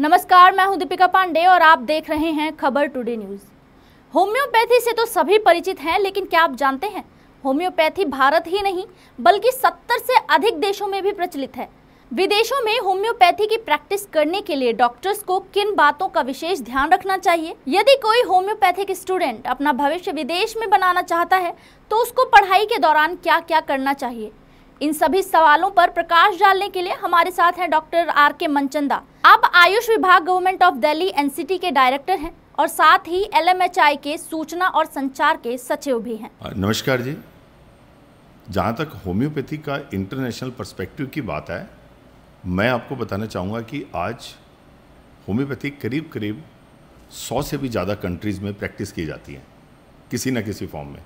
नमस्कार मैं हूं दीपिका पांडे और आप देख रहे हैं खबर टुडे न्यूज होम्योपैथी से तो सभी परिचित हैं लेकिन क्या आप जानते हैं होम्योपैथी भारत ही नहीं बल्कि 70 से अधिक देशों में भी प्रचलित है विदेशों में होम्योपैथी की प्रैक्टिस करने के लिए डॉक्टर्स को किन बातों का विशेष ध्यान रखना चाहिए यदि कोई होम्योपैथिक स्टूडेंट अपना भविष्य विदेश में बनाना चाहता है तो उसको पढ़ाई के दौरान क्या क्या करना चाहिए इन सभी सवालों पर प्रकाश डालने के लिए हमारे साथ हैं डॉक्टर आर के मनचंदा आप आयुष विभाग गवर्नमेंट ऑफ दिल्ली एनसीटी के डायरेक्टर हैं और साथ ही एलएमएचआई के सूचना और संचार के सचिव भी हैं नमस्कार जी जहाँ तक होम्योपैथी का इंटरनेशनल परस्पेक्टिव की बात है मैं आपको बताना चाहूँगा कि आज होम्योपैथी करीब करीब सौ से भी ज़्यादा कंट्रीज़ में प्रैक्टिस की जाती है किसी न किसी फॉर्म में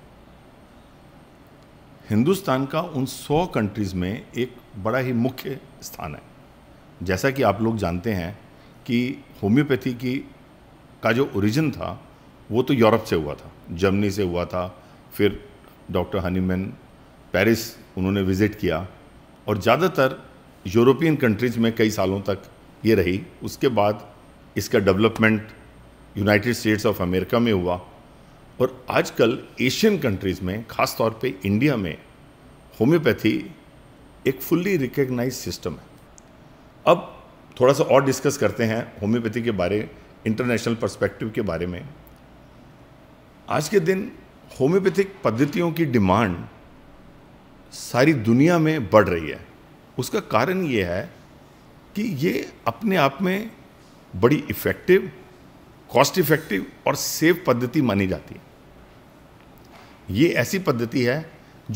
हिंदुस्तान का उन सौ कंट्रीज़ में एक बड़ा ही मुख्य स्थान है जैसा कि आप लोग जानते हैं कि होम्योपैथी की का जो ओरिजिन था वो तो यूरोप से हुआ था जर्मनी से हुआ था फिर डॉक्टर हनीमैन पेरिस उन्होंने विज़िट किया और ज़्यादातर यूरोपियन कंट्रीज़ में कई सालों तक ये रही उसके बाद इसका development United States of America में हुआ और आजकल एशियन कंट्रीज़ में ख़ास तौर पे इंडिया में होम्योपैथी एक फुल्ली रिकग्नाइज सिस्टम है अब थोड़ा सा और डिस्कस करते हैं होम्योपैथी के बारे इंटरनेशनल पर्सपेक्टिव के बारे में आज के दिन होम्योपैथिक पद्धतियों की डिमांड सारी दुनिया में बढ़ रही है उसका कारण ये है कि ये अपने आप में बड़ी इफ़ेक्टिव कॉस्ट इफेक्टिव और सेफ पद्धति मानी जाती है ये ऐसी पद्धति है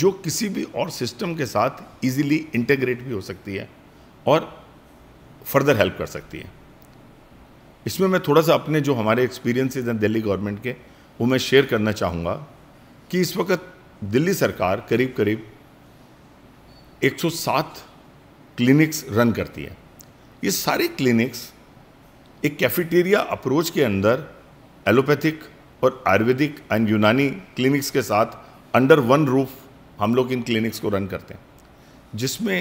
जो किसी भी और सिस्टम के साथ इजीली इंटेग्रेट भी हो सकती है और फर्दर हेल्प कर सकती है इसमें मैं थोड़ा सा अपने जो हमारे एक्सपीरियंसेस हैं दिल्ली गवर्नमेंट के वो मैं शेयर करना चाहूँगा कि इस वक्त दिल्ली सरकार करीब करीब 107 क्लिनिक्स रन करती है ये सारे क्लिनिक्स एक कैफेटेरिया अप्रोच के अंदर एलोपैथिक और आयुर्वेदिक एंड यूनानी क्लिनिक्स के साथ अंडर वन रूफ हम लोग इन क्लिनिक्स को रन करते हैं जिसमें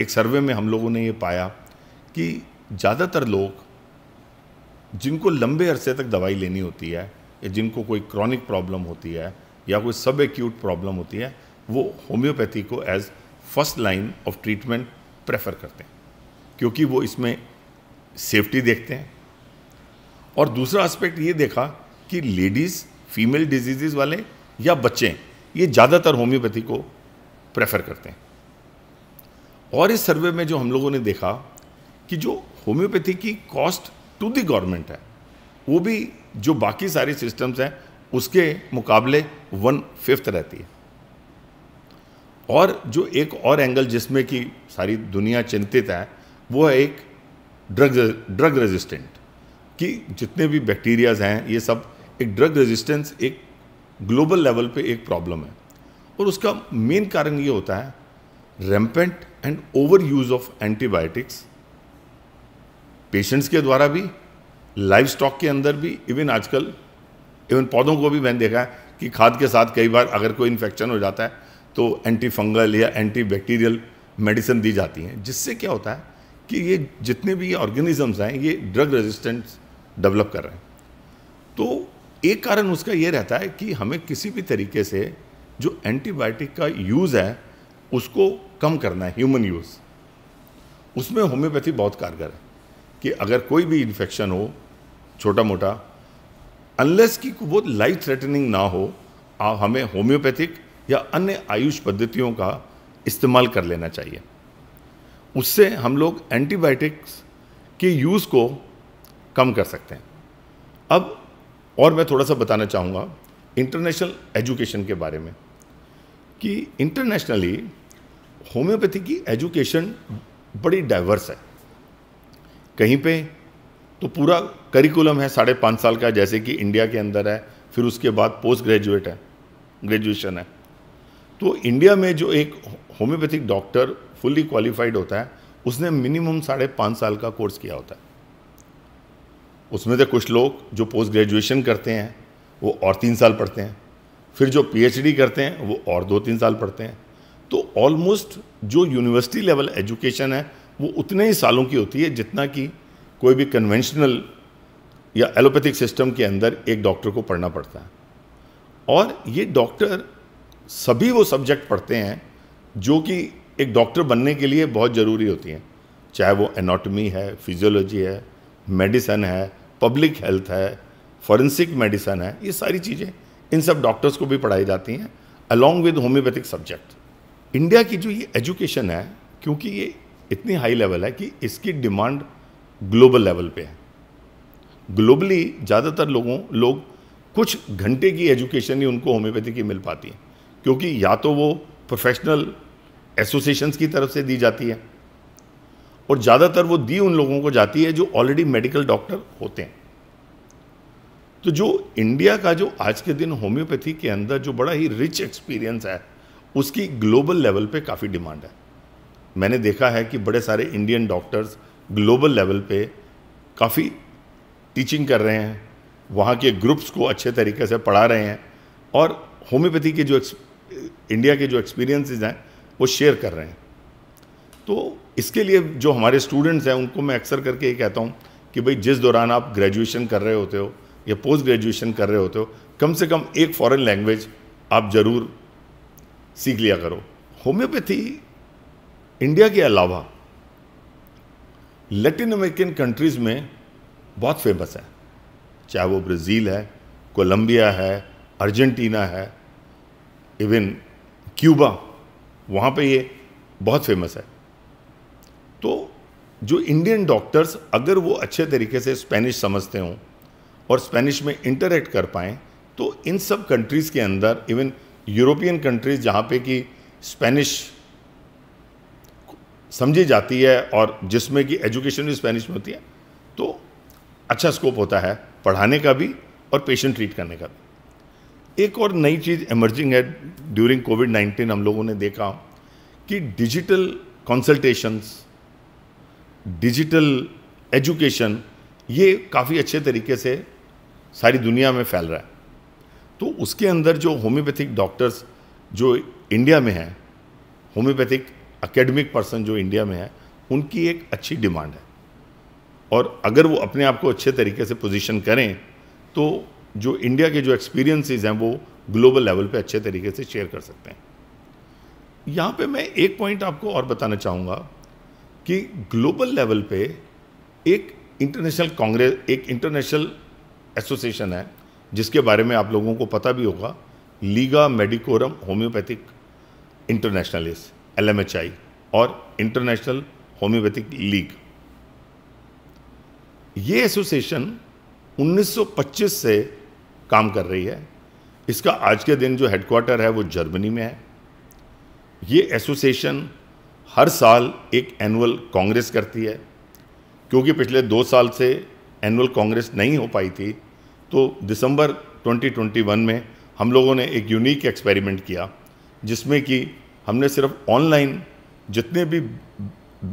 एक सर्वे में हम लोगों ने ये पाया कि ज़्यादातर लोग जिनको लंबे अरसे तक दवाई लेनी होती है या जिनको कोई क्रॉनिक प्रॉब्लम होती है या कोई सब एक्यूट प्रॉब्लम होती है वो होम्योपैथी को as first line of treatment prefer करते हैं क्योंकि वो इसमें सेफ्टी देखते हैं और दूसरा एस्पेक्ट ये देखा कि लेडीज़ फीमेल डिजीज़ वाले या बच्चे ये ज़्यादातर होम्योपैथी को प्रेफर करते हैं और इस सर्वे में जो हम लोगों ने देखा कि जो होम्योपैथी की कॉस्ट टू दी गवर्नमेंट है वो भी जो बाकी सारे सिस्टम्स हैं उसके मुकाबले वन फिफ्थ रहती है और जो एक और एंगल जिसमें कि सारी दुनिया चिंतित है वो है एक ड्रग ड्रग रेजिस्टेंट कि जितने भी बैक्टीरियाज हैं ये सब एक ड्रग रेजिस्टेंस एक ग्लोबल लेवल पे एक प्रॉब्लम है और उसका मेन कारण ये होता है rampant and over use of antibiotics patients के द्वारा भी लाइफ स्टॉक के अंदर भी इवन आजकल इवन पौधों को भी मैंने देखा है कि खाद के साथ कई बार अगर कोई इन्फेक्शन हो जाता है तो एंटी फंगल या एंटी बैक्टीरियल मेडिसिन दी जाती हैं जिससे क्या होता है कि ये जितने भी ऑर्गेनिजम्स हैं ये ड्रग रेजिस्टेंट डेवलप कर रहे हैं तो एक कारण उसका ये रहता है कि हमें किसी भी तरीके से जो एंटीबायोटिक का यूज़ है उसको कम करना है ह्यूमन यूज़ उसमें होम्योपैथी बहुत कारगर है कि अगर कोई भी इन्फेक्शन हो छोटा मोटा अनलेस की वो लाइफ थ्रेटनिंग ना हो हमें होम्योपैथिक या अन्य आयुष पद्धतियों का इस्तेमाल कर लेना चाहिए उससे हम लोग एंटीबायोटिक्स के यूज़ को कम कर सकते हैं अब और मैं थोड़ा सा बताना चाहूँगा इंटरनेशनल एजुकेशन के बारे में कि इंटरनेशनली होम्योपैथी की एजुकेशन बड़ी डाइवर्स है कहीं पे तो पूरा करिकुलम है साढ़े पाँच साल का जैसे कि इंडिया के अंदर है फिर उसके बाद पोस्ट ग्रेजुएट है ग्रेजुएशन है तो इंडिया में जो एक होम्योपैथिक डॉक्टर फुली क्वालिफाइड होता है उसने मिनिमम साढ़े पाँच साल का कोर्स किया होता है उसमें से कुछ लोग जो पोस्ट ग्रेजुएशन करते हैं वो और तीन साल पढ़ते हैं फिर जो पीएचडी करते हैं वो और दो तीन साल पढ़ते हैं तो ऑलमोस्ट जो यूनिवर्सिटी लेवल एजुकेशन है वो उतने ही सालों की होती है जितना कि कोई भी कन्वेंशनल या एलोपैथिक सिस्टम के अंदर एक डॉक्टर को पढ़ना पड़ता है और ये डॉक्टर सभी वो सब्जेक्ट पढ़ते हैं जो कि एक डॉक्टर बनने के लिए बहुत ज़रूरी होती हैं चाहे वो एनाटॉमी है फिजियोलॉजी है मेडिसन है पब्लिक हेल्थ है फॉरेंसिक मेडिसन है ये सारी चीज़ें इन सब डॉक्टर्स को भी पढ़ाई जाती हैं along with homeopathic subject India की जो ये एजुकेशन है क्योंकि ये इतनी हाई लेवल है कि इसकी डिमांड ग्लोबल लेवल पे है ग्लोबली ज़्यादातर लोगों लोग कुछ घंटे की एजुकेशन ही उनको होम्योपैथी की मिल पाती है क्योंकि या तो वो प्रोफेशनल एसोसिएशंस की तरफ से दी जाती है और ज़्यादातर वो दी उन लोगों को जाती है जो ऑलरेडी मेडिकल डॉक्टर होते हैं तो जो इंडिया का जो आज के दिन होम्योपैथी के अंदर जो बड़ा ही रिच एक्सपीरियंस है उसकी ग्लोबल लेवल पे काफ़ी डिमांड है मैंने देखा है कि बड़े सारे इंडियन डॉक्टर्स ग्लोबल लेवल पे काफ़ी टीचिंग कर रहे हैं वहाँ के ग्रुप्स को अच्छे तरीके से पढ़ा रहे हैं और होम्योपैथी के जो इंडिया के जो एक्सपीरियंसेस हैं वो शेयर कर रहे हैं तो इसके लिए जो हमारे स्टूडेंट्स हैं उनको मैं अक्सर करके ये कहता हूँ कि भाई जिस दौरान आप ग्रेजुएशन कर रहे होते हो या पोस्ट ग्रेजुएशन कर रहे होते हो कम से कम एक फॉरेन लैंग्वेज आप ज़रूर सीख लिया करो होम्योपैथी इंडिया के अलावा लेटिन अमेरिकन कंट्रीज़ में बहुत फेमस है चाहे वो ब्राज़ील है कोलंबिया है अर्जेंटीना है इवन क्यूबा वहाँ पे ये बहुत फेमस है तो जो इंडियन डॉक्टर्स अगर वो अच्छे तरीके से स्पेनिश समझते हों और स्पेनिश में इंटरेक्ट कर पाएँ तो इन सब कंट्रीज़ के अंदर इवन यूरोपियन कंट्रीज़ जहाँ पे कि स्पेनिश समझी जाती है और जिसमें कि एजुकेशन भी स्पेनिश में होती है तो अच्छा स्कोप होता है पढ़ाने का भी और पेशेंट ट्रीट करने का भी एक और नई चीज़ एमर्जिंग है ड्यूरिंग कोविड नाइन्टीन हम लोगों ने देखा कि डिजिटल कंसल्टेशंस डिजिटल एजुकेशन ये काफ़ी अच्छे तरीके से सारी दुनिया में फैल रहा है तो उसके अंदर जो होम्योपैथिक डॉक्टर्स जो इंडिया में हैं होम्योपैथिक अकेडमिक पर्सन जो इंडिया में है उनकी एक अच्छी डिमांड है और अगर वो अपने आप को अच्छे तरीके से पोजीशन करें तो जो इंडिया के जो एक्सपीरियंसेस हैं वो ग्लोबल लेवल पे अच्छे तरीके से शेयर कर सकते हैं यहाँ पे मैं एक पॉइंट आपको और बताना चाहूँगा कि ग्लोबल लेवल पे एक इंटरनेशनल कांग्रेस एक इंटरनेशनल एसोसिएशन है जिसके बारे में आप लोगों को पता भी होगा Liga Medicorum Homoeopathica Internationalis L और इंटरनेशनल होम्योपैथिक लीग ये एसोसिएशन 1925 से काम कर रही है इसका आज के दिन जो हेडक्वार्टर है वो जर्मनी में है ये एसोसिएशन हर साल एक एनुअल कांग्रेस करती है क्योंकि पिछले दो साल से एनुअल कांग्रेस नहीं हो पाई थी तो दिसंबर 2021 में हम लोगों ने एक यूनिक एक्सपेरिमेंट किया जिसमें कि हमने सिर्फ ऑनलाइन जितने भी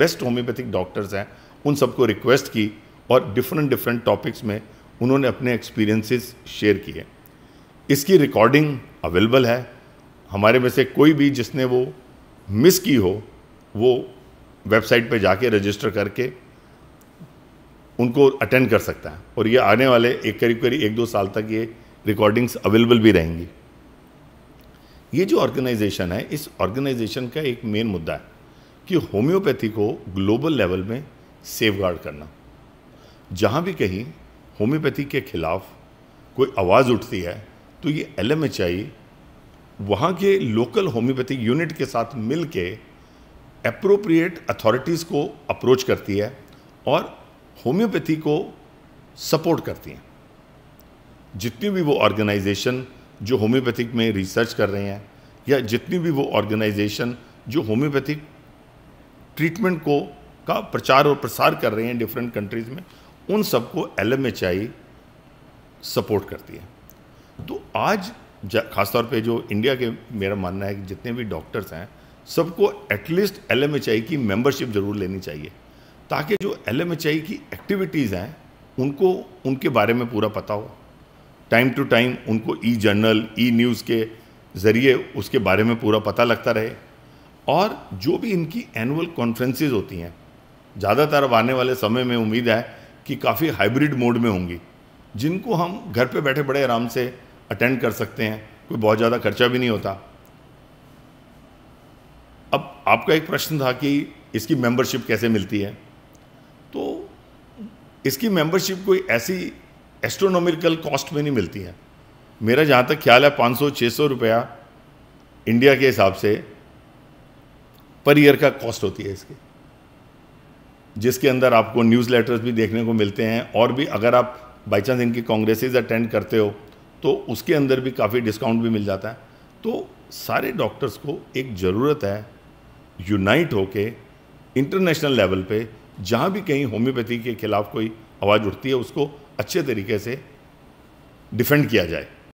बेस्ट होम्योपैथिक डॉक्टर्स हैं उन सबको रिक्वेस्ट की और डिफरेंट डिफरेंट टॉपिक्स में उन्होंने अपने एक्सपीरियंसेस शेयर किए इसकी रिकॉर्डिंग अवेलेबल है हमारे में से कोई भी जिसने वो मिस की हो वो वेबसाइट पे जाके रजिस्टर करके उनको अटेंड कर सकता है और ये आने वाले एक करीब करीब एक दो साल तक ये रिकॉर्डिंग्स अवेलेबल भी रहेंगी ये जो ऑर्गेनाइजेशन है इस ऑर्गेनाइजेशन का एक मेन मुद्दा है कि होम्योपैथी को ग्लोबल लेवल में सेफ गार्ड करना जहाँ भी कहीं होम्योपैथी के ख़िलाफ़ कोई आवाज़ उठती है तो ये एल एम एच आई वहाँ के लोकल होम्योपैथी यूनिट के साथ मिल के अप्रोप्रिएट अथॉरिटीज़ को अप्रोच करती है और होम्योपैथी को सपोर्ट करती हैं जितनी भी वो ऑर्गेनाइजेशन जो होम्योपैथिक में रिसर्च कर रहे हैं या जितनी भी वो ऑर्गेनाइजेशन जो होम्योपैथिक ट्रीटमेंट को का प्रचार और प्रसार कर रहे हैं डिफरेंट कंट्रीज़ में उन सबको L M H I support करती है तो आज खासतौर पे जो इंडिया के मेरा मानना है कि जितने भी डॉक्टर्स हैं सबको at least L M H I की मेंबरशिप ज़रूर लेनी चाहिए ताकि जो एल एम एच आई की एक्टिविटीज़ हैं उनको उनके बारे में पूरा पता हो टाइम टू टाइम उनको ई जर्नल ई न्यूज़ के ज़रिए उसके बारे में पूरा पता लगता रहे और जो भी इनकी एनुअल कॉन्फ्रेंसेज होती हैं ज़्यादातर अब आने वाले समय में उम्मीद है कि काफ़ी हाइब्रिड मोड में होंगी जिनको हम घर पे बैठे बड़े आराम से अटेंड कर सकते हैं कोई बहुत ज़्यादा खर्चा भी नहीं होता अब आपका एक प्रश्न था कि इसकी मेंबरशिप कैसे मिलती है तो इसकी मेंबरशिप कोई ऐसी एस्ट्रोनॉमिकल कॉस्ट में नहीं मिलती है मेरा जहाँ तक ख्याल है पाँच सौ छः सौ रुपया इंडिया के हिसाब से पर ईयर का कॉस्ट होती है इसकी जिसके अंदर आपको न्यूज़ लेटर्स भी देखने को मिलते हैं और भी अगर आप बाई चांस इनकी कांग्रेसेज अटेंड करते हो तो उसके अंदर भी काफ़ी डिस्काउंट भी मिल जाता है तो सारे डॉक्टर्स को एक ज़रूरत है यूनाइट होके इंटरनेशनल लेवल पे जहाँ भी कहीं होम्योपैथी के खिलाफ कोई आवाज़ उठती है उसको अच्छे तरीके से डिफेंड किया जाए